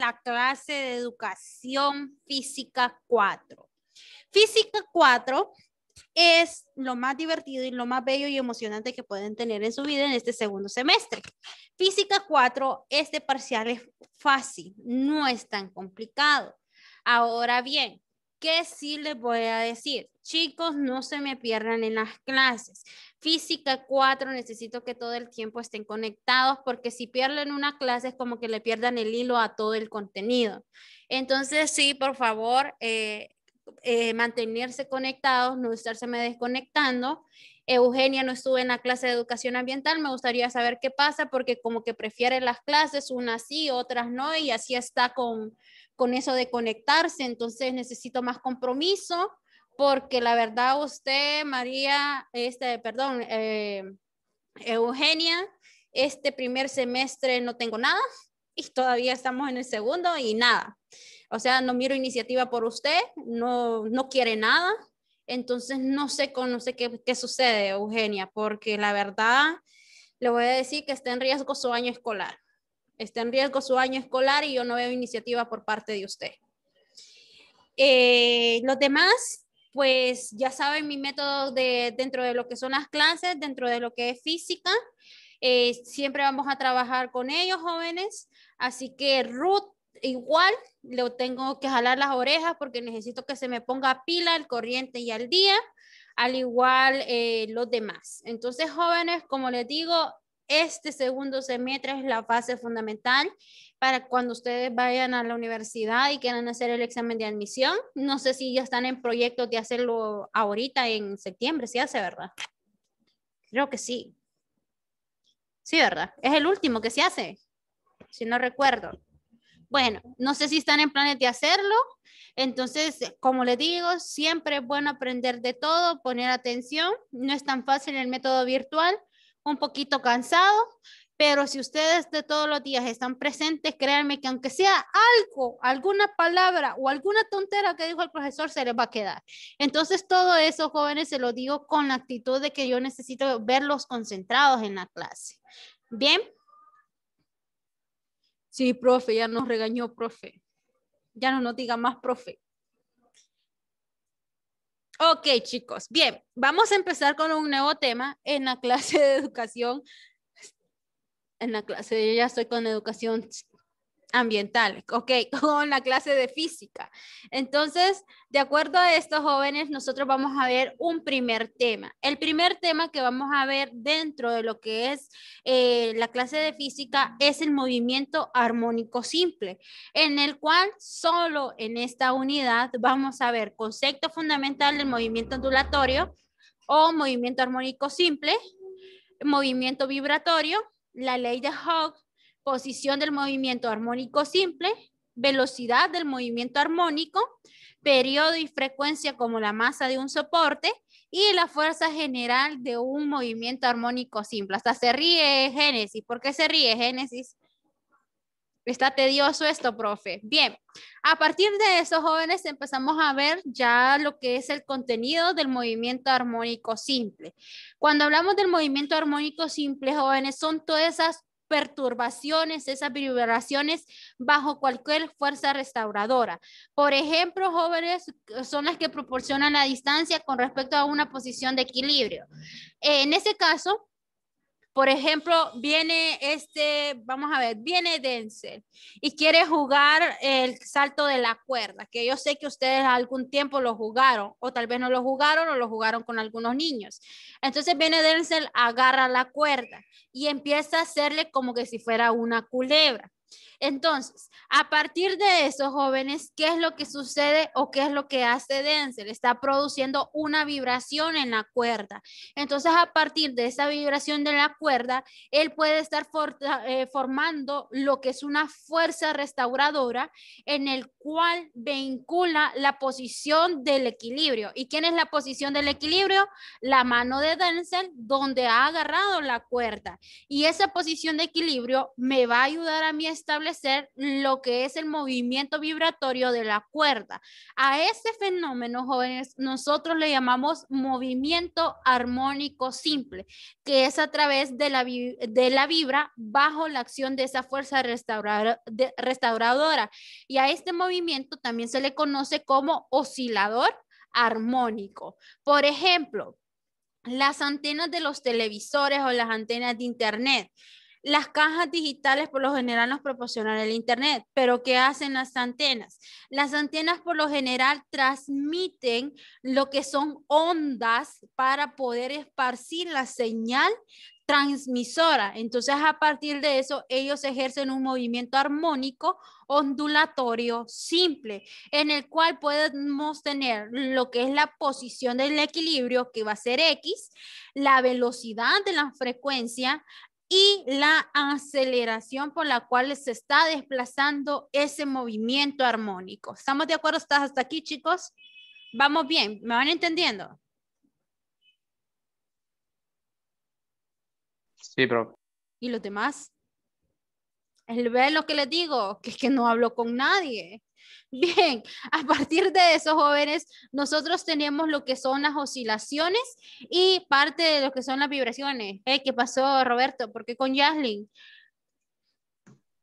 la clase de educación física 4. Física 4 es lo más divertido y lo más bello y emocionante que pueden tener en su vida en este segundo semestre. Física 4, este parcial es fácil, no es tan complicado. Ahora bien, ¿qué sí les voy a decir? Chicos, no se me pierdan en las clases. Física 4, necesito que todo el tiempo estén conectados porque si pierden una clase es como que le pierdan el hilo a todo el contenido. Entonces, sí, por favor, eh, eh, mantenerse conectados, no estarse me desconectando. Eugenia no estuve en la clase de educación ambiental, me gustaría saber qué pasa porque como que prefiere las clases, unas sí, otras no, y así está con, con eso de conectarse, entonces necesito más compromiso porque la verdad usted, María, este, perdón, eh, Eugenia, este primer semestre no tengo nada y todavía estamos en el segundo y nada. O sea, no miro iniciativa por usted, no, no quiere nada. Entonces, no sé, no sé qué, qué sucede, Eugenia, porque la verdad, le voy a decir que está en riesgo su año escolar. Está en riesgo su año escolar y yo no veo iniciativa por parte de usted. Eh, los demás, pues ya saben mi método de, dentro de lo que son las clases, dentro de lo que es física. Eh, siempre vamos a trabajar con ellos, jóvenes. Así que Ruth, igual, lo tengo que jalar las orejas porque necesito que se me ponga pila el corriente y al día, al igual eh, los demás. Entonces, jóvenes, como les digo, este segundo semestre es la fase fundamental para cuando ustedes vayan a la universidad y quieran hacer el examen de admisión. No sé si ya están en proyectos de hacerlo ahorita en septiembre, si hace, ¿verdad? Creo que sí. Sí, ¿verdad? Es el último que se hace, si no recuerdo. Bueno, no sé si están en planes de hacerlo. Entonces, como les digo, siempre es bueno aprender de todo, poner atención. No es tan fácil el método virtual, un poquito cansado, pero si ustedes de todos los días están presentes, créanme que aunque sea algo, alguna palabra o alguna tontera que dijo el profesor, se les va a quedar. Entonces, todo eso, jóvenes, se lo digo con la actitud de que yo necesito verlos concentrados en la clase. Bien. Sí, profe, ya nos regañó, profe. Ya no nos diga más, profe. Ok, chicos. Bien, vamos a empezar con un nuevo tema en la clase de educación en la clase, yo ya estoy con educación ambiental, ok, con la clase de física. Entonces, de acuerdo a estos jóvenes, nosotros vamos a ver un primer tema. El primer tema que vamos a ver dentro de lo que es eh, la clase de física es el movimiento armónico simple, en el cual solo en esta unidad vamos a ver concepto fundamental del movimiento ondulatorio o movimiento armónico simple, movimiento vibratorio, la ley de Hooke, posición del movimiento armónico simple, velocidad del movimiento armónico, periodo y frecuencia como la masa de un soporte y la fuerza general de un movimiento armónico simple. Hasta se ríe Génesis. ¿Por qué se ríe Génesis? está tedioso esto, profe. Bien, a partir de eso, jóvenes, empezamos a ver ya lo que es el contenido del movimiento armónico simple. Cuando hablamos del movimiento armónico simple, jóvenes, son todas esas perturbaciones, esas vibraciones bajo cualquier fuerza restauradora. Por ejemplo, jóvenes son las que proporcionan la distancia con respecto a una posición de equilibrio. En ese caso, por ejemplo, viene este, vamos a ver, viene Denzel y quiere jugar el salto de la cuerda, que yo sé que ustedes algún tiempo lo jugaron, o tal vez no lo jugaron o lo jugaron con algunos niños. Entonces viene Denzel, agarra la cuerda y empieza a hacerle como que si fuera una culebra. Entonces, a partir de eso, jóvenes, ¿qué es lo que sucede o qué es lo que hace Denzel? Está produciendo una vibración en la cuerda. Entonces, a partir de esa vibración de la cuerda, él puede estar eh, formando lo que es una fuerza restauradora en el cual vincula la posición del equilibrio. ¿Y quién es la posición del equilibrio? La mano de Denzel donde ha agarrado la cuerda. Y esa posición de equilibrio me va a ayudar a mí a establecer ser lo que es el movimiento vibratorio de la cuerda. A este fenómeno, jóvenes, nosotros le llamamos movimiento armónico simple, que es a través de la, de la vibra bajo la acción de esa fuerza restauradora. Y a este movimiento también se le conoce como oscilador armónico. Por ejemplo, las antenas de los televisores o las antenas de internet. Las cajas digitales por lo general nos proporcionan el Internet, pero ¿qué hacen las antenas? Las antenas por lo general transmiten lo que son ondas para poder esparcir la señal transmisora. Entonces, a partir de eso, ellos ejercen un movimiento armónico ondulatorio simple, en el cual podemos tener lo que es la posición del equilibrio, que va a ser X, la velocidad de la frecuencia, y la aceleración por la cual se está desplazando ese movimiento armónico. ¿Estamos de acuerdo? ¿Estás hasta aquí, chicos? Vamos bien, ¿me van entendiendo? Sí, pero... ¿Y los demás? El ver lo que les digo, que es que no hablo con nadie. Bien, a partir de eso, jóvenes, nosotros tenemos lo que son las oscilaciones y parte de lo que son las vibraciones. ¿Eh? ¿Qué pasó, Roberto? ¿Por qué con Yaslin?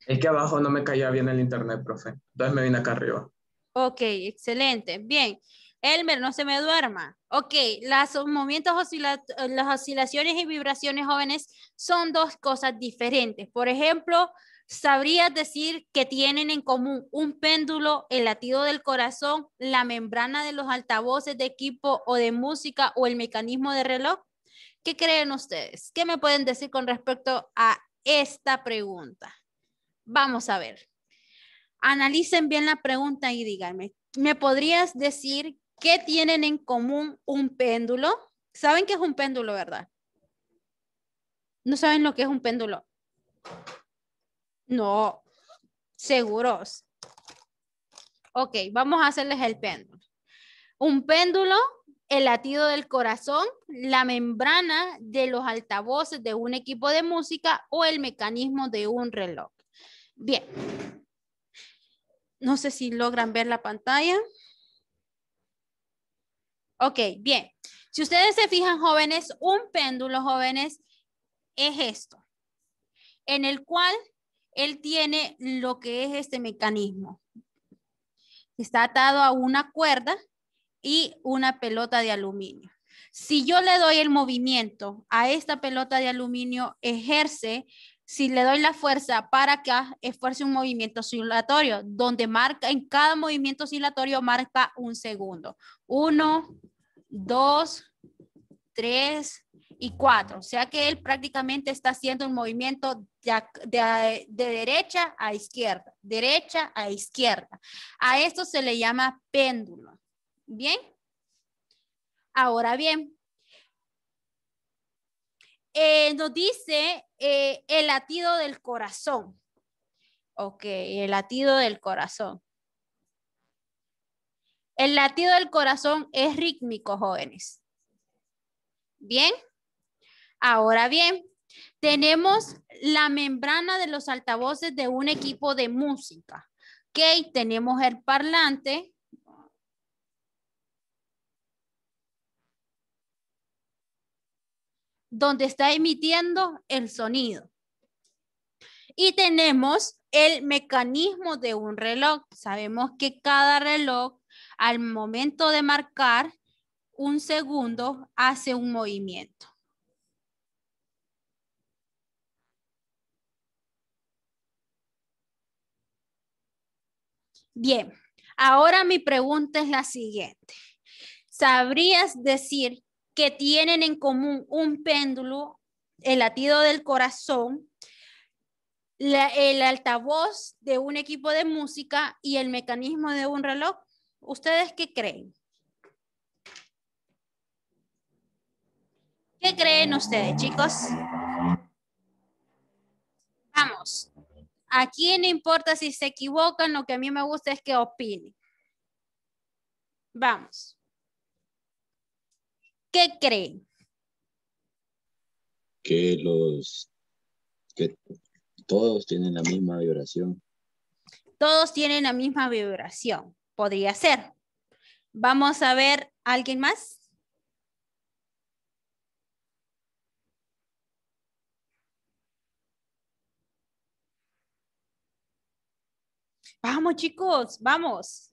Es que abajo no me caía bien el internet, profe. Entonces me vine acá arriba. Ok, excelente. Bien. Elmer, no se me duerma. Ok, las movimientos las oscilaciones y vibraciones jóvenes son dos cosas diferentes. Por ejemplo, ¿Sabrías decir que tienen en común un péndulo, el latido del corazón, la membrana de los altavoces de equipo o de música o el mecanismo de reloj? ¿Qué creen ustedes? ¿Qué me pueden decir con respecto a esta pregunta? Vamos a ver. Analicen bien la pregunta y díganme, ¿me podrías decir qué tienen en común un péndulo? ¿Saben qué es un péndulo, verdad? No saben lo que es un péndulo. No, seguros. Ok, vamos a hacerles el péndulo. Un péndulo, el latido del corazón, la membrana de los altavoces de un equipo de música o el mecanismo de un reloj. Bien. No sé si logran ver la pantalla. Ok, bien. Si ustedes se fijan, jóvenes, un péndulo, jóvenes, es esto, en el cual él tiene lo que es este mecanismo. Está atado a una cuerda y una pelota de aluminio. Si yo le doy el movimiento a esta pelota de aluminio, ejerce, si le doy la fuerza para que esfuerce un movimiento oscilatorio, donde marca, en cada movimiento oscilatorio marca un segundo. Uno, dos, tres, y cuatro, O sea que él prácticamente está haciendo un movimiento de, derecha a izquierda, derecha a izquierda. A esto se le llama péndulo. ¿Bien? Ahora bien, eh, nos dice eh, el latido del corazón. Ok, el latido del corazón. El latido del corazón es rítmico, jóvenes. Bien. Ahora bien, tenemos la membrana de los altavoces de un equipo de música. Ok, tenemos el parlante. Donde está emitiendo el sonido. Y tenemos el mecanismo de un reloj. Sabemos que cada reloj al momento de marcar un segundo hace un movimiento. Bien, ahora mi pregunta es la siguiente. ¿Sabrías decir que tienen en común un péndulo, el latido del corazón, el altavoz de un equipo de música y el mecanismo de un reloj? ¿Ustedes qué creen? ¿Qué creen ustedes, chicos? A quién importa si se equivocan, lo que a mí me gusta es que opinen. Vamos. ¿Qué creen? Que los que todos tienen la misma vibración. Todos tienen la misma vibración, podría ser. Vamos a ver, ¿alguien más? Vamos chicos, vamos.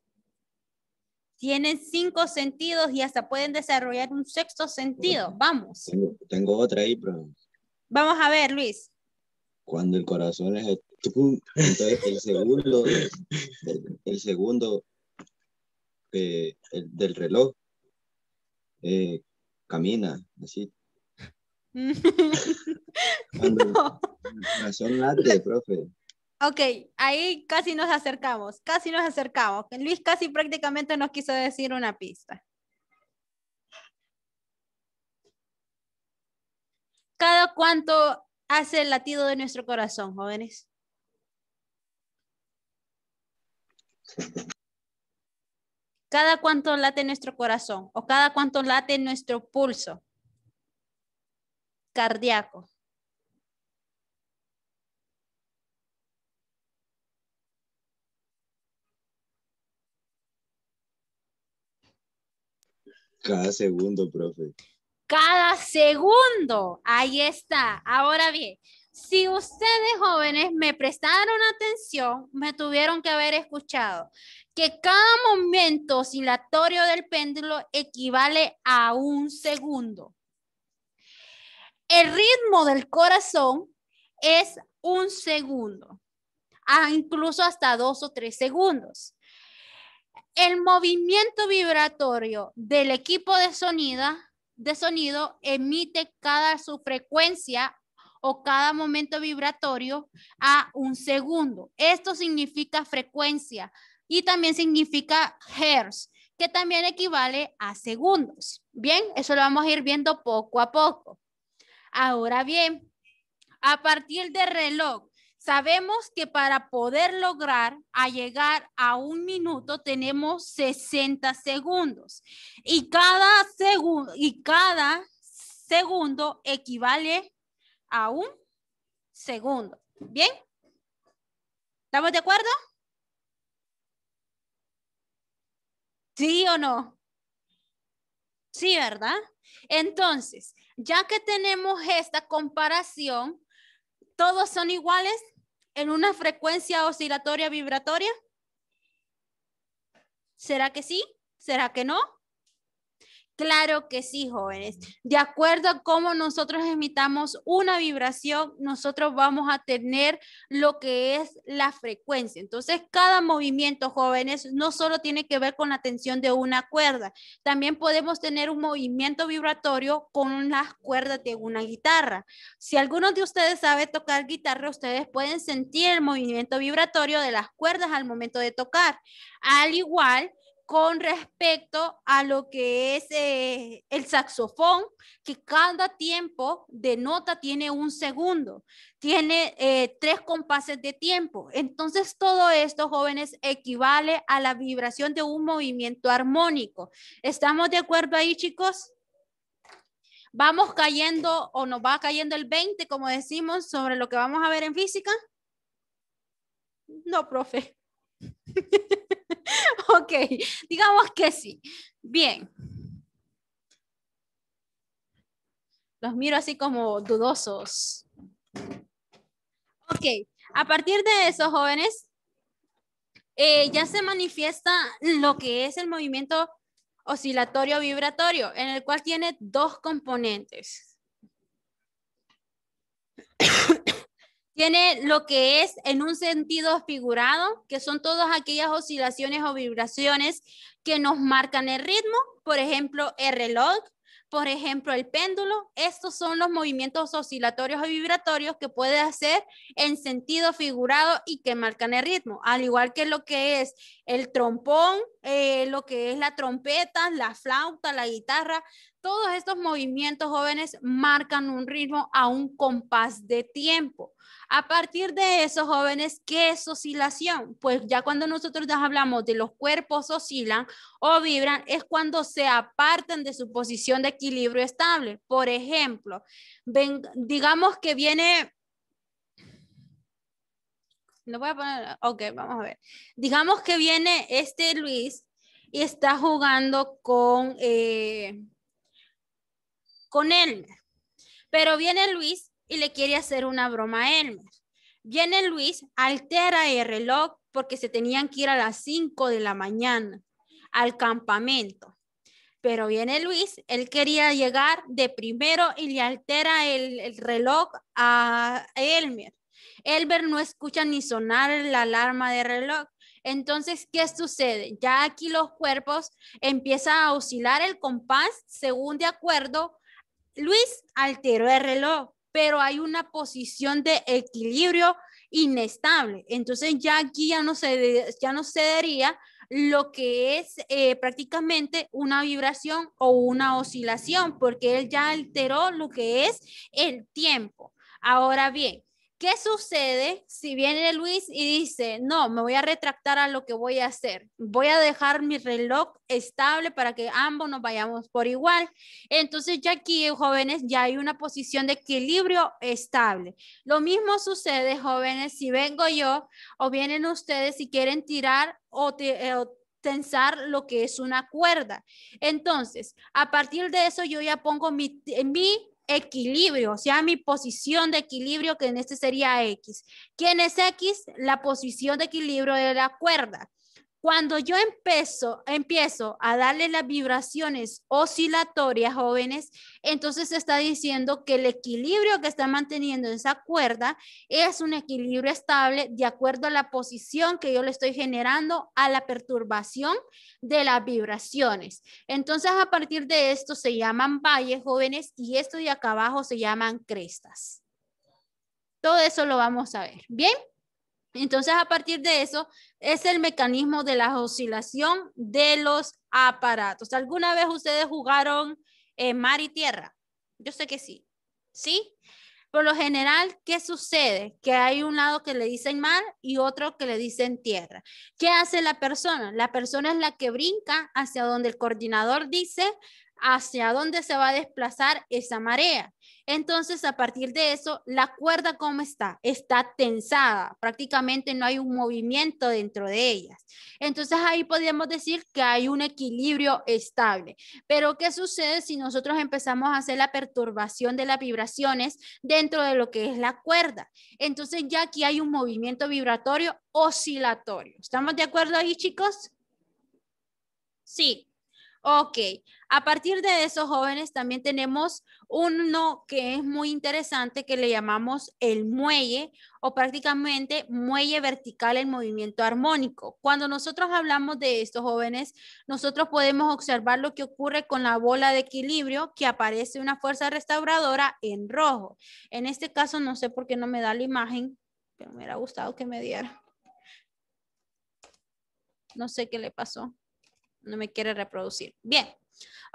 Tienen cinco sentidos y hasta pueden desarrollar un sexto sentido. Vamos. Tengo, otra ahí, pero... Vamos a ver, Luis. Cuando el corazón es... Entonces, el segundo, el, segundo eh, del reloj eh, camina así. Cuando el corazón late, profe. Ok, ahí casi nos acercamos, casi nos acercamos. Luis casi prácticamente nos quiso decir una pista. ¿Cada cuánto hace el latido de nuestro corazón, jóvenes? ¿Cada cuánto late nuestro corazón o cada cuánto late nuestro pulso cardíaco? Cada segundo, profe. Cada segundo. Ahí está. Ahora bien, si ustedes jóvenes me prestaron atención, me tuvieron que haber escuchado que cada momento oscilatorio del péndulo equivale a un segundo. El ritmo del corazón es un segundo, ah, incluso hasta dos o tres segundos. El movimiento vibratorio del equipo de sonido, de sonido emite cada su frecuencia o cada momento vibratorio a un segundo. Esto significa frecuencia y también significa hertz, que también equivale a segundos. Bien, eso lo vamos a ir viendo poco a poco. Ahora bien, a partir del reloj Sabemos que para poder lograr a llegar a un minuto tenemos 60 segundos y cada, segundo y cada segundo equivale a un segundo. ¿Bien? ¿Estamos de acuerdo? ¿Sí o no? Sí, ¿verdad? Entonces, ya que tenemos esta comparación, ¿todos son iguales? en una frecuencia oscilatoria vibratoria? ¿Será que sí? ¿Será que no? Claro que sí, jóvenes. De acuerdo a cómo nosotros emitamos una vibración, nosotros vamos a tener lo que es la frecuencia. Entonces, cada movimiento, jóvenes, no solo tiene que ver con la tensión de una cuerda, también podemos tener un movimiento vibratorio con las cuerdas de una guitarra. Si alguno de ustedes sabe tocar guitarra, ustedes pueden sentir el movimiento vibratorio de las cuerdas al momento de tocar. Al igual con respecto a lo que es eh, el saxofón, que cada tiempo de nota tiene un segundo, tiene eh, tres compases de tiempo. Entonces, todo esto, jóvenes, equivale a la vibración de un movimiento armónico. ¿Estamos de acuerdo ahí, chicos? Vamos cayendo o nos va cayendo el 20, como decimos, sobre lo que vamos a ver en física. No, profe. ok, digamos que sí. Bien. Los miro así como dudosos. Ok, a partir de eso, jóvenes, eh, ya se manifiesta lo que es el movimiento oscilatorio vibratorio, en el cual tiene dos componentes. Tiene lo que es en un sentido figurado, que son todas aquellas oscilaciones o vibraciones que nos marcan el ritmo, por ejemplo, el reloj, por ejemplo, el péndulo. Estos son los movimientos oscilatorios o vibratorios que puede hacer en sentido figurado y que marcan el ritmo, al igual que lo que es el trompón, eh, lo que es la trompeta, la flauta, la guitarra. Todos estos movimientos jóvenes marcan un ritmo a un compás de tiempo. A partir de eso, jóvenes, ¿qué es oscilación? Pues ya cuando nosotros ya hablamos de los cuerpos oscilan o vibran, es cuando se apartan de su posición de equilibrio estable. Por ejemplo, digamos que viene... Lo voy a poner, ok, vamos a ver. Digamos que viene este Luis y está jugando con... Eh, con Elmer. Pero viene Luis y le quiere hacer una broma a Elmer. Viene Luis, altera el reloj porque se tenían que ir a las 5 de la mañana al campamento. Pero viene Luis, él quería llegar de primero y le altera el, reloj a Elmer. Elmer no escucha ni sonar la alarma de reloj. Entonces, ¿qué sucede? Ya aquí los cuerpos empiezan a oscilar el compás según de acuerdo Luis alteró el reloj, pero hay una posición de equilibrio inestable. Entonces ya aquí ya no se, ya no lo que es eh, prácticamente una vibración o una oscilación, porque él ya alteró lo que es el tiempo. Ahora bien, ¿Qué sucede si viene Luis y dice, no, me voy a retractar a lo que voy a hacer? Voy a dejar mi reloj estable para que ambos nos vayamos por igual. Entonces ya aquí, jóvenes, ya hay una posición de equilibrio estable. Lo mismo sucede, jóvenes, si vengo yo o vienen ustedes y quieren tirar o... tensar lo que es una cuerda. Entonces, a partir de eso yo ya pongo mi, mi equilibrio, o sea, mi posición de equilibrio, que en este sería X. ¿Quién es X? La posición de equilibrio de la cuerda. Cuando yo empiezo, empiezo a darle las vibraciones oscilatorias, jóvenes, entonces se está diciendo que el equilibrio que está manteniendo esa cuerda es un equilibrio estable de acuerdo a la posición que yo le estoy generando a la perturbación de las vibraciones. Entonces, a partir de esto se llaman valles, jóvenes, y esto de acá abajo se llaman crestas. Todo eso lo vamos a ver. Bien. Entonces, a partir de eso, es el mecanismo de la oscilación de los aparatos. ¿Alguna vez ustedes jugaron eh, mar y tierra? Yo sé que sí. ¿Sí? Por lo general, ¿qué sucede? Que hay un lado que le dicen mar y otro que le dicen tierra. ¿Qué hace la persona? La persona es la que brinca hacia donde el coordinador dice hacia dónde se va a desplazar esa marea. Entonces, a partir de eso, la cuerda cómo está? Está tensada, prácticamente no hay un movimiento dentro de ellas. Entonces, ahí podríamos decir que hay un equilibrio estable. Pero, ¿qué sucede si nosotros empezamos a hacer la perturbación de las vibraciones dentro de lo que es la cuerda? Entonces, ya aquí hay un movimiento vibratorio oscilatorio. ¿Estamos de acuerdo ahí, chicos? Sí, Ok, a partir de esos jóvenes también tenemos uno que es muy interesante que le llamamos el muelle o prácticamente muelle vertical en movimiento armónico. Cuando nosotros hablamos de estos jóvenes, nosotros podemos observar lo que ocurre con la bola de equilibrio que aparece una fuerza restauradora en rojo. En este caso no sé por qué no me da la imagen, pero me hubiera gustado que me diera. No sé qué le pasó no me quiere reproducir. Bien.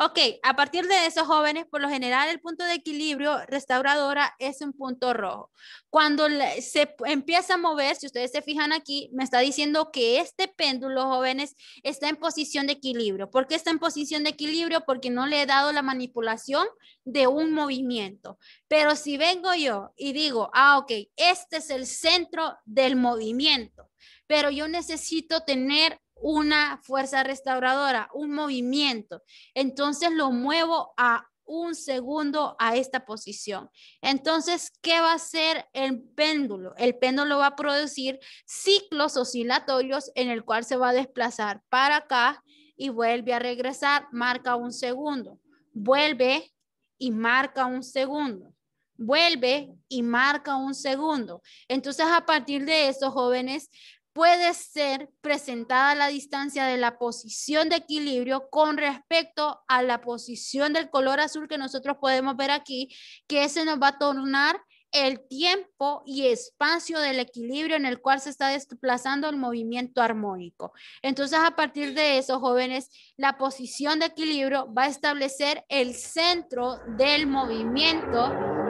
Ok, a partir de esos jóvenes, por lo general el punto de equilibrio restauradora es un punto rojo. Cuando se empieza a mover, si ustedes se fijan aquí, me está diciendo que este péndulo, jóvenes, está en posición de equilibrio. ¿Por qué está en posición de equilibrio? Porque no le he dado la manipulación de un movimiento. Pero si vengo yo y digo, ah, ok, este es el centro del movimiento, pero yo necesito tener una fuerza restauradora, un movimiento. Entonces lo muevo a un segundo a esta posición. Entonces, ¿qué va a hacer el péndulo? El péndulo va a producir ciclos oscilatorios en el cual se va a desplazar para acá y vuelve a regresar, marca un segundo, vuelve y marca un segundo, vuelve y marca un segundo. Entonces, a partir de eso, jóvenes, puede ser presentada la distancia de la posición de equilibrio con respecto a la posición del color azul que nosotros podemos ver aquí, que ese nos va a tornar el tiempo y espacio del equilibrio en el cual se está desplazando el movimiento armónico. Entonces, a partir de eso, jóvenes, la posición de equilibrio va a establecer el centro del movimiento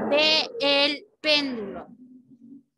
del el péndulo.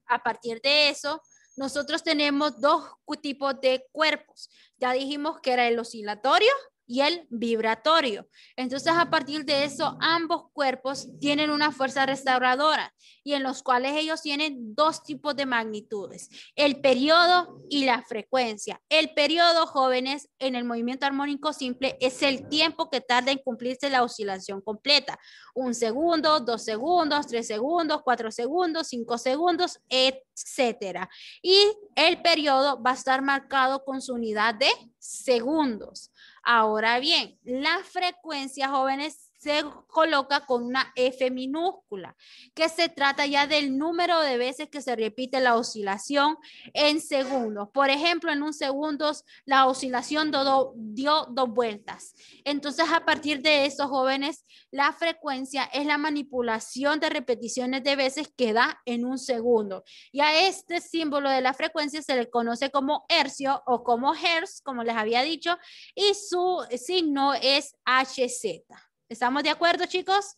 A partir de eso, nosotros tenemos dos tipos de cuerpos. Ya dijimos que era el oscilatorio y el vibratorio. Entonces, a partir de eso, ambos cuerpos tienen una fuerza restauradora y en los cuales ellos tienen dos tipos de magnitudes, el periodo y la frecuencia. El periodo, jóvenes, en el movimiento armónico simple es el tiempo que tarda en cumplirse la oscilación completa. Un segundo, dos segundos, tres segundos, cuatro segundos, cinco segundos, etcétera. Y el periodo va a estar marcado con su unidad de segundos. Ahora bien, la frecuencia, jóvenes se coloca con una F minúscula, que se trata ya del número de veces que se repite la oscilación en segundos. Por ejemplo, en un segundo la oscilación dio dos vueltas. Entonces, a partir de eso, jóvenes, la frecuencia es la manipulación de repeticiones de veces que da en un segundo. Y a este símbolo de la frecuencia se le conoce como hercio o como hertz, como les había dicho, y su signo es HZ. ¿Estamos de acuerdo, chicos?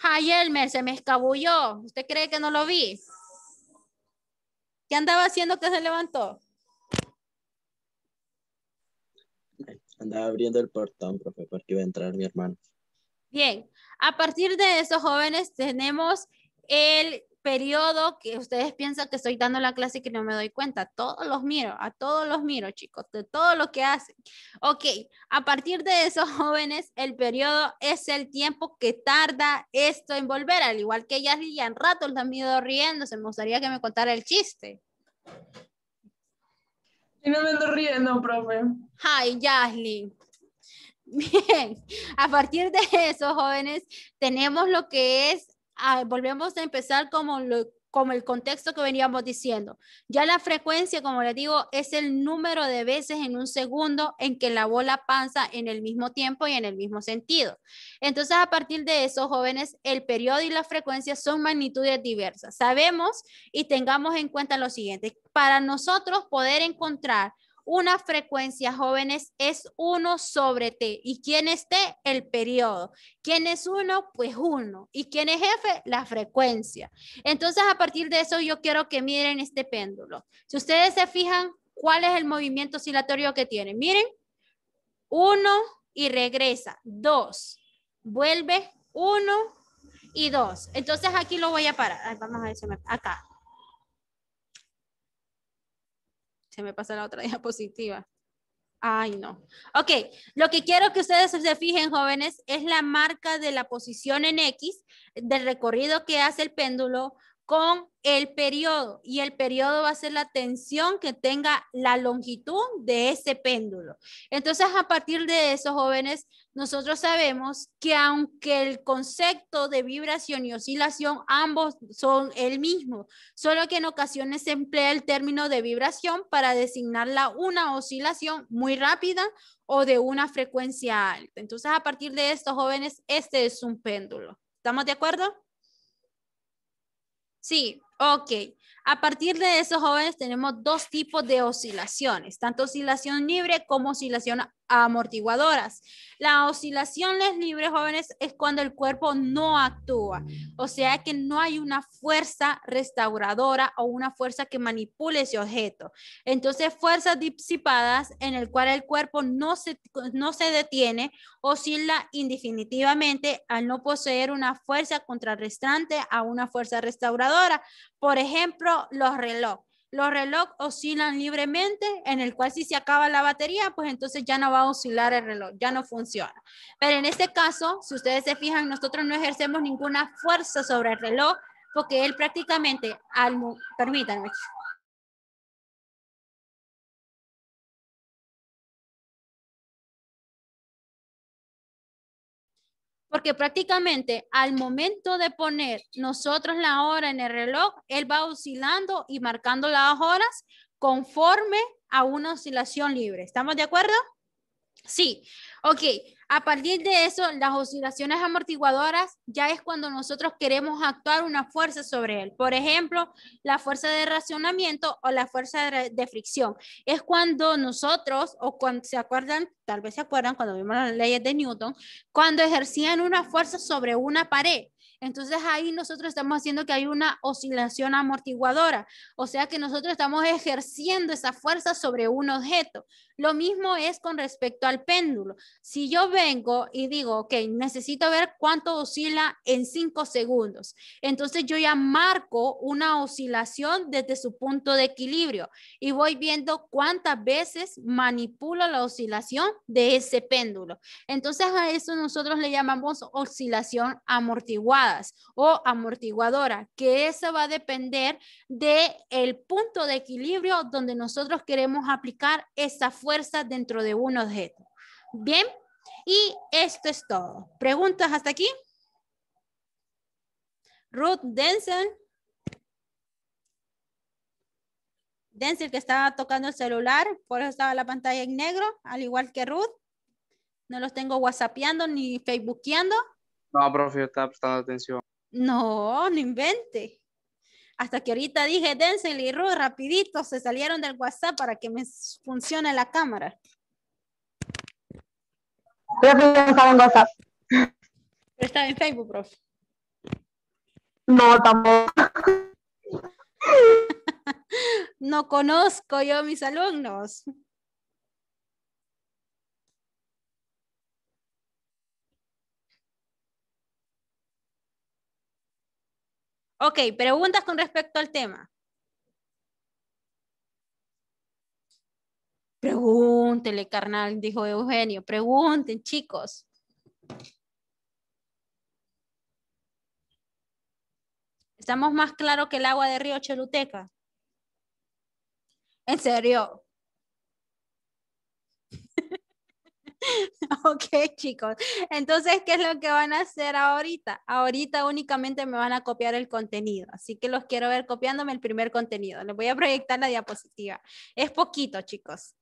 Ay, Elmer, se me escabulló. ¿Usted cree que no lo vi? ¿Qué andaba haciendo que se levantó? Andaba abriendo el portón, profe, porque iba a entrar mi hermano. Bien, a partir de esos jóvenes, tenemos el periodo que ustedes piensan que estoy dando la clase y que no me doy cuenta. Todos los miro, a todos los miro, chicos, de todo lo que hacen. Ok, a partir de esos jóvenes, el periodo es el tiempo que tarda esto en volver, al igual que ellas rato en los han ido riéndose. Me gustaría que me contara el chiste. Y no me ando riendo, profe. hi Yaslin. Bien, a partir de eso, jóvenes, tenemos lo que es volvemos a empezar como, como el contexto que veníamos diciendo. Ya la frecuencia, como les digo, es el número de veces en un segundo en que la bola panza en el mismo tiempo y en el mismo sentido. Entonces, a partir de eso, jóvenes, el periodo y la frecuencia son magnitudes diversas. Sabemos y tengamos en cuenta lo siguiente. Para nosotros poder encontrar una frecuencia, jóvenes, es 1 sobre T. ¿Y quién es T? El periodo. ¿Quién es 1? Pues 1. ¿Y quién es F? La frecuencia. Entonces, a partir de eso, yo quiero que miren este péndulo. Si ustedes se fijan, ¿cuál es el movimiento oscilatorio que tiene? Miren, 1 y regresa, 2, vuelve, 1 y 2. Entonces, aquí lo voy a parar. Vamos a ver, acá. se me pasa la otra diapositiva. Ay, no. Ok, lo que quiero que ustedes se fijen, jóvenes, es la marca de la posición en X del recorrido que hace el péndulo con el periodo y el periodo va a ser la tensión que tenga la longitud de ese péndulo. Entonces, a partir de eso, jóvenes, nosotros sabemos que aunque el concepto de vibración y oscilación ambos son el mismo, solo que en ocasiones se emplea el término de vibración para designarla una oscilación muy rápida o de una frecuencia alta. Entonces, a partir de esto, jóvenes, este es un péndulo. ¿Estamos de acuerdo? Sí, ok. A partir de esos jóvenes tenemos dos tipos de oscilaciones, tanto oscilación libre como oscilación amortiguadoras. La oscilación les libre, jóvenes, es cuando el cuerpo no actúa, o sea que no hay una fuerza restauradora o una fuerza que manipule ese objeto. Entonces, fuerzas disipadas en el cual el cuerpo no se, no se detiene, oscila indefinitivamente al no poseer una fuerza contrarrestante a una fuerza restauradora. Por ejemplo, los relojes los relojes oscilan libremente, en el cual si se acaba la batería, pues entonces ya no va a oscilar el reloj, ya no funciona. Pero en este caso, si ustedes se fijan, nosotros no ejercemos ninguna fuerza sobre el reloj, porque él prácticamente, al, permítanme, Porque prácticamente al momento de poner nosotros la hora en el reloj, él va oscilando y marcando las horas conforme a una oscilación libre. ¿Estamos de acuerdo? Sí. Ok. A partir de eso, las oscilaciones amortiguadoras ya es cuando nosotros queremos actuar una fuerza sobre él. Por ejemplo, la fuerza de racionamiento o la fuerza de, fricción. Es cuando nosotros, o cuando se acuerdan, tal vez se acuerdan cuando vimos las leyes de Newton, cuando ejercían una fuerza sobre una pared entonces ahí nosotros estamos haciendo que hay una oscilación amortiguadora, o sea que nosotros estamos ejerciendo esa fuerza sobre un objeto. Lo mismo es con respecto al péndulo. Si yo vengo y digo, ok, necesito ver cuánto oscila en cinco segundos, entonces yo ya marco una oscilación desde su punto de equilibrio y voy viendo cuántas veces manipulo la oscilación de ese péndulo. Entonces a eso nosotros le llamamos oscilación amortiguada o amortiguadora, que eso va a depender del el punto de equilibrio donde nosotros queremos aplicar esa fuerza dentro de un objeto. Bien, y esto es todo. ¿Preguntas hasta aquí? Ruth Denson. Denzel que estaba tocando el celular, por eso estaba la pantalla en negro, al igual que Ruth. No los tengo whatsappeando ni facebookeando. No, profe, yo estaba prestando atención. No, no invente. Hasta que ahorita dije, Denzel y Ru, rapidito, se salieron del WhatsApp para que me funcione la cámara. Yo estaba en WhatsApp. estaba en Facebook, profe. No, tampoco. no conozco yo a mis alumnos. Ok, preguntas con respecto al tema. Pregúntele, carnal, dijo Eugenio. Pregunten, chicos. Estamos más claros que el agua de Río Choluteca. En serio. ok, chicos. Entonces, ¿qué es lo que van a hacer ahorita? Ahorita únicamente me van a copiar el contenido, así que los quiero ver copiándome el primer contenido. Les voy a proyectar la diapositiva. Es poquito, chicos.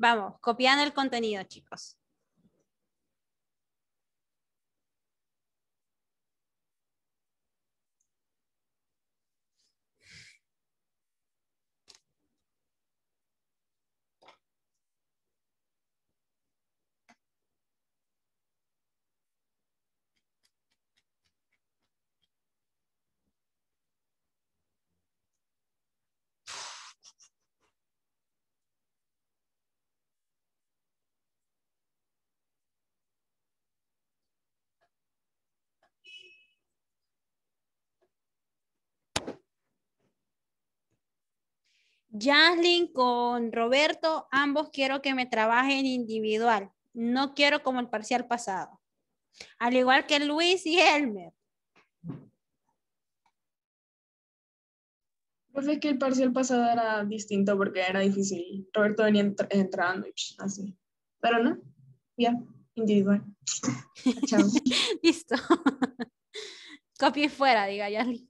Vamos, copiando el contenido, chicos. Jaslin con Roberto, ambos quiero que me trabajen individual. No quiero como el parcial pasado. Al igual que Luis y Elmer. Pues es que el parcial pasado era distinto porque era difícil. Roberto venía entrando así. Pero no, ya, individual. Chao. Listo. Copia fuera, diga Jaslin.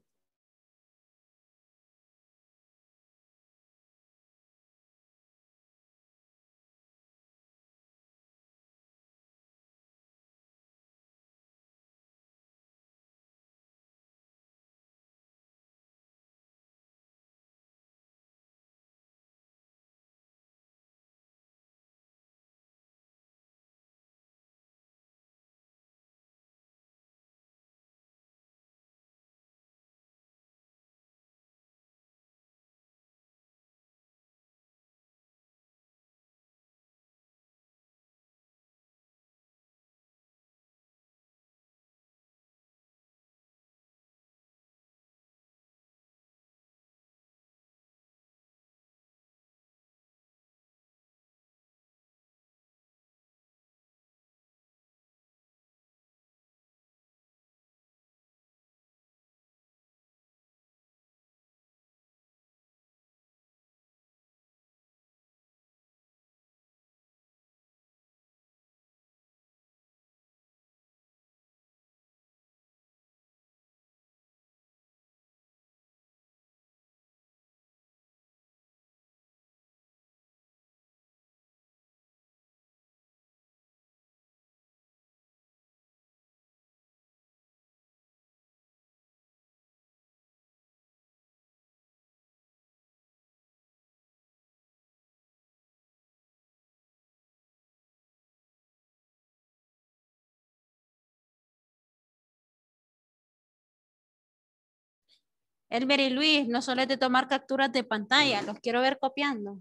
Elmer y Luis, no solo de tomar capturas de pantalla, los quiero ver copiando.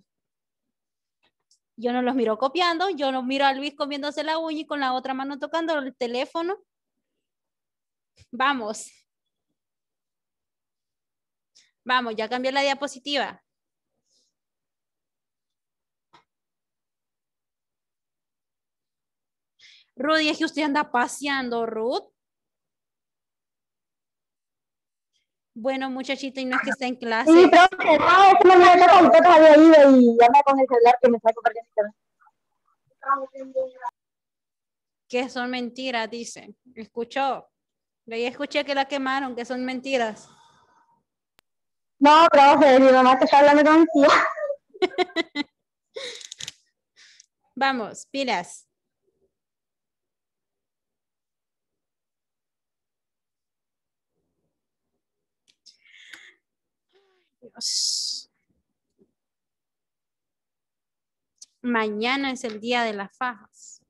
Yo no los miro copiando, yo no miro a Luis comiéndose la uña y con la otra mano tocando el teléfono. Vamos. Vamos, ya cambié la diapositiva. Rudy, es que usted anda paseando, Ruth. Bueno, muchachito, y no es que esté en clase. Sí, pero no, ah, es que mañana toca con toque había ido y anda con el celular que me está compartiendo. Que son mentiras, dice. Escuchó. Leí, escuché que la quemaron, que son mentiras. No, profe, mi mamá te está hablando con Vamos, pilas. Mañana es el día de las fajas.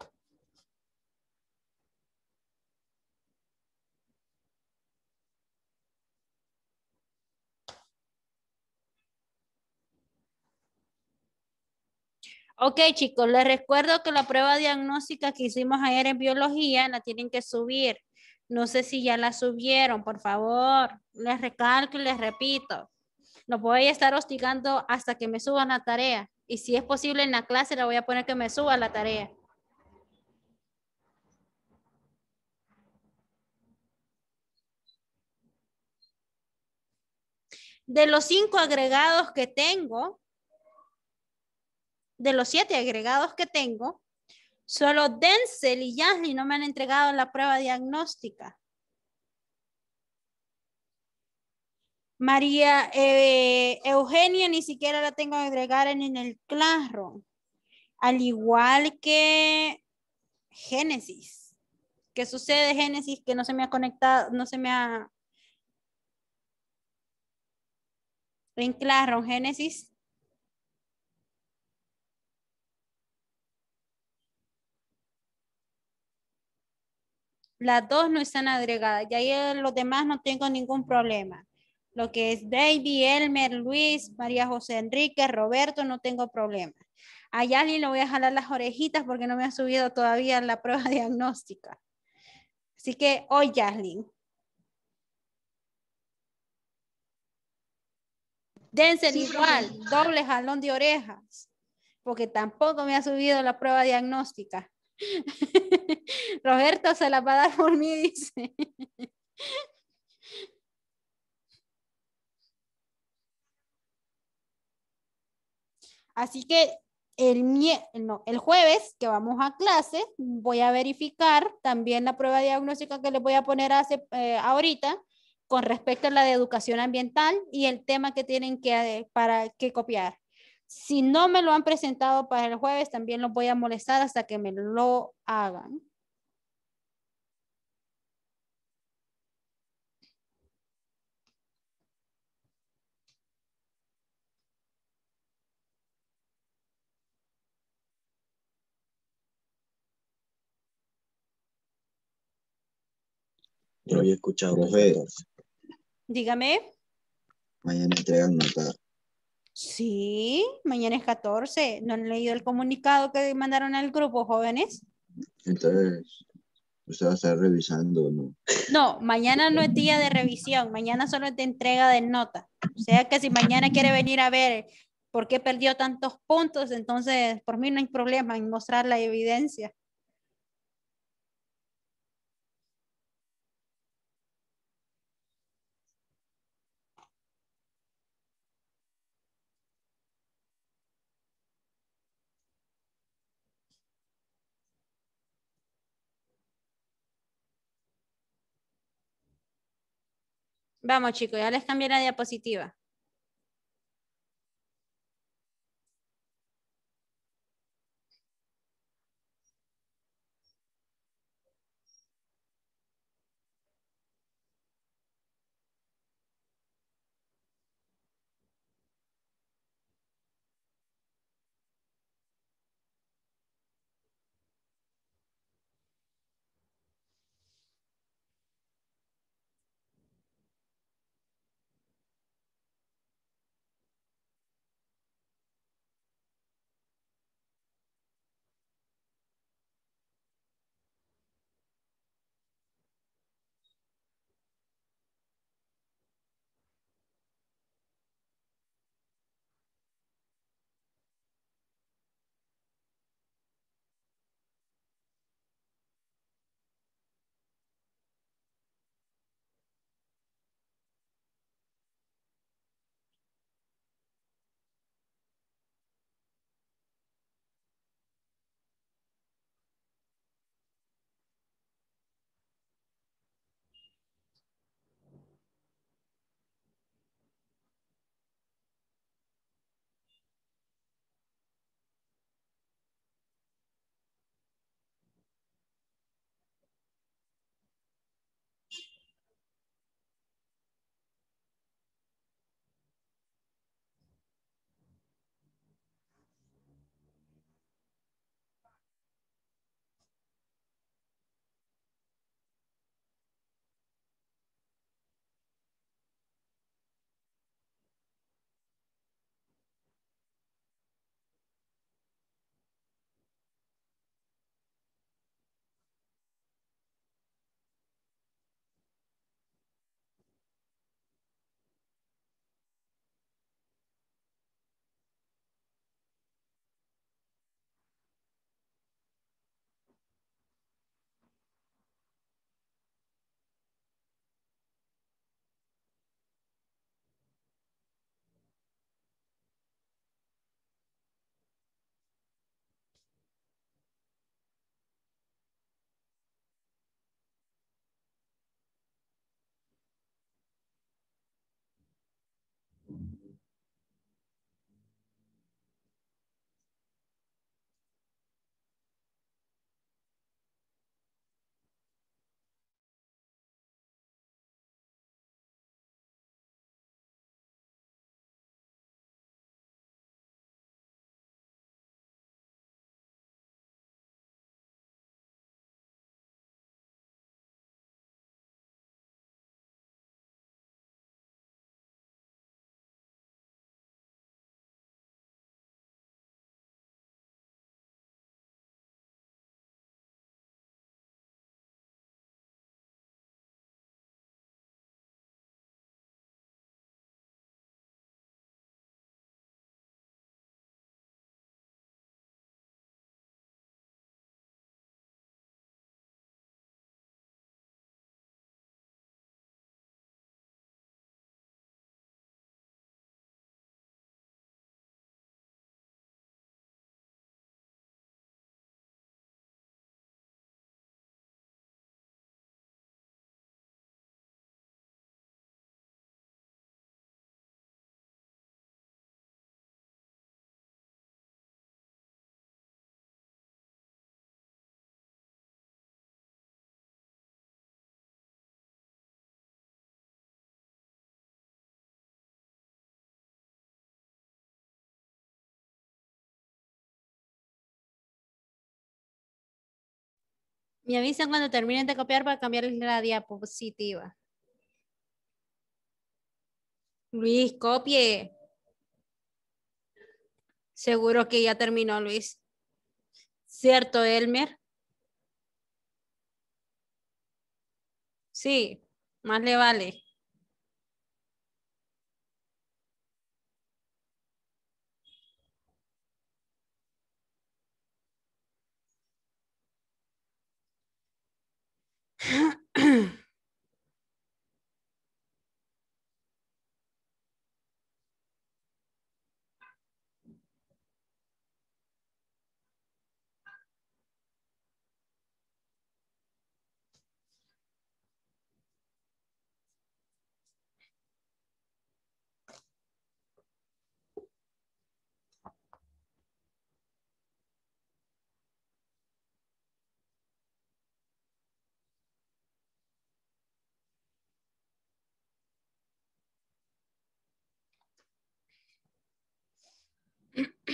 Ok, chicos, les recuerdo que la prueba diagnóstica que hicimos ayer en biología la tienen que subir. No sé si ya la subieron, por favor. Les recalco y les repito no voy a estar hostigando hasta que me suban la tarea. Y si es posible en la clase, le voy a poner que me suba la tarea. De los cinco agregados que tengo, de los siete agregados que tengo, solo Denzel y Yasley no me han entregado la prueba diagnóstica. María eh, Eugenia ni siquiera la tengo que agregar en, el claro, Al igual que Génesis. ¿Qué sucede Génesis? Que no se me ha conectado, no se me ha... En claro, Génesis. Las dos no están agregadas y ahí eh, los demás no tengo ningún problema lo que es David, Elmer, Luis, María José Enrique, Roberto, no tengo problema. A Yaslin le voy a jalar las orejitas porque no me ha subido todavía la prueba diagnóstica. Así que hoy, Yaslin. Dense igual, doble jalón de orejas, porque tampoco me ha subido la prueba diagnóstica. Roberto se la va a dar por mí, dice. Así que el, el jueves que vamos a clase, voy a verificar también la prueba diagnóstica que les voy a poner eh, ahorita con respecto a la de educación ambiental y el tema que tienen que, eh, para, que copiar. Si no me lo han presentado para el jueves, también los voy a molestar hasta que me lo hagan. Yo había escuchado. Dígame. Mañana entregan nota. Sí, mañana es 14. ¿No han leído el comunicado que mandaron al grupo, jóvenes? Entonces, usted va a estar revisando, ¿no? No, mañana no es día de revisión. Mañana solo es de entrega de nota. O sea que si mañana quiere venir a ver por qué perdió tantos puntos, entonces por mí no hay problema en mostrar la evidencia. Vamos chicos, ya les cambié la diapositiva. Me avisan cuando terminen de copiar para cambiar la diapositiva. Luis, copie. Seguro que ya terminó, Luis. ¿Cierto, Elmer? Sí, más le vale.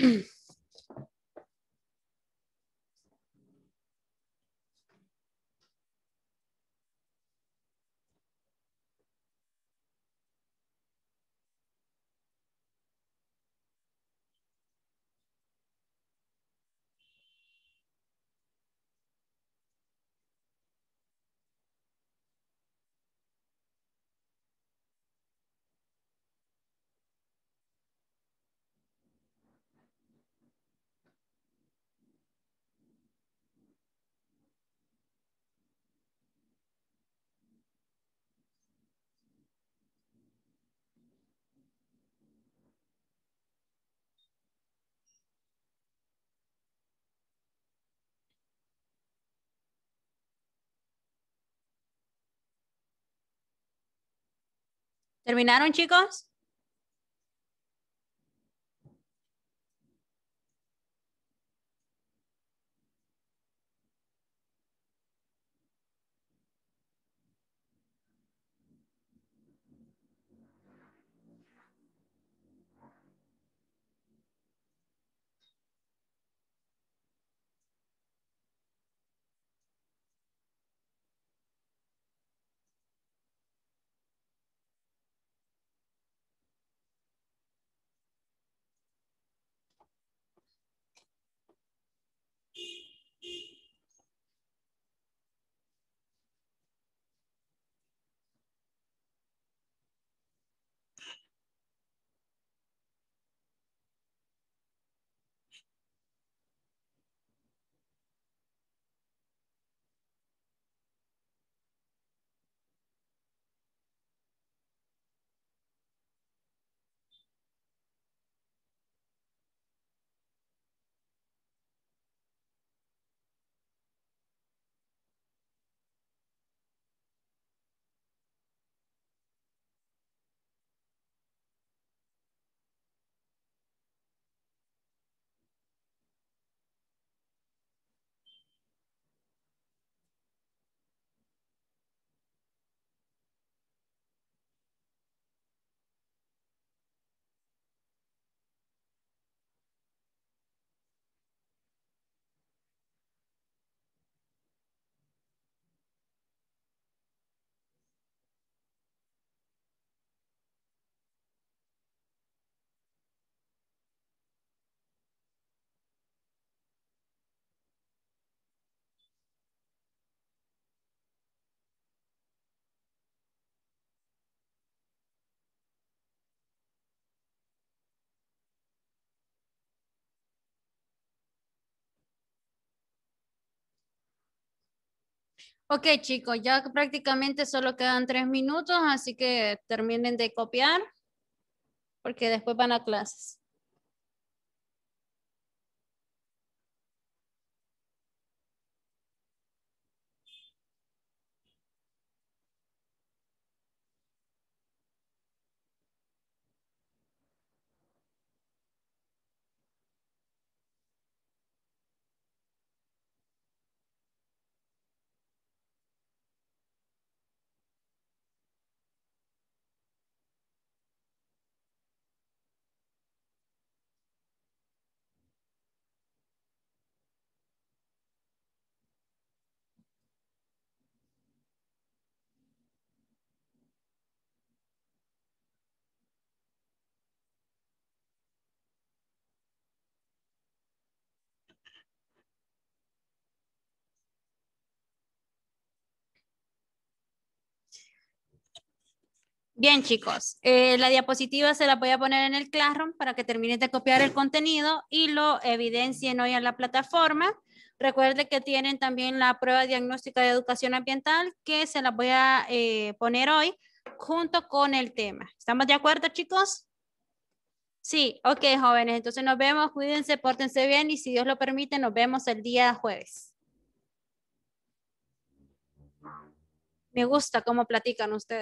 mm ¿Terminaron, chicos? Ok, chicos, ya prácticamente solo quedan tres minutos, así que terminen de copiar porque después van a clases. Bien, chicos, eh, la diapositiva se la voy a poner en el Classroom para que terminen de copiar el contenido y lo evidencien hoy en la plataforma. Recuerden que tienen también la prueba diagnóstica de educación ambiental que se la voy a eh, poner hoy junto con el tema. ¿Estamos de acuerdo, chicos? Sí, ok, jóvenes. Entonces nos vemos, cuídense, pórtense bien y si Dios lo permite, nos vemos el día jueves. Me gusta cómo platican ustedes.